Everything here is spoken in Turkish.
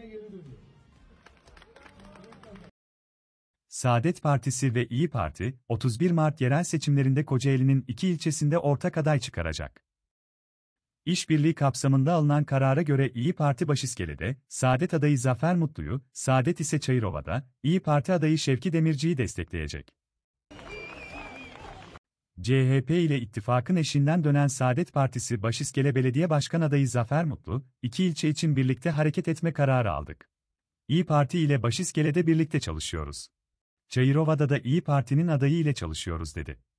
gündeme geri dönüyor. Saadet Partisi ve İyi Parti, 31 Mart yerel seçimlerinde Kocaeli'nin iki ilçesinde ortak aday çıkaracak. İşbirliği kapsamında alınan karara göre İyi Parti Başiskele'de, Saadet adayı Zafer Mutlu'yu, Saadet ise Çayırova'da, İyi Parti adayı Şevki Demirci'yi destekleyecek. CHP ile ittifakın eşinden dönen Saadet Partisi Başiskele Belediye Başkan adayı Zafer Mutlu, iki ilçe için birlikte hareket etme kararı aldık. İyi Parti ile Başiskele'de birlikte çalışıyoruz. Çayırova'da da İyi Parti'nin adayı ile çalışıyoruz dedi.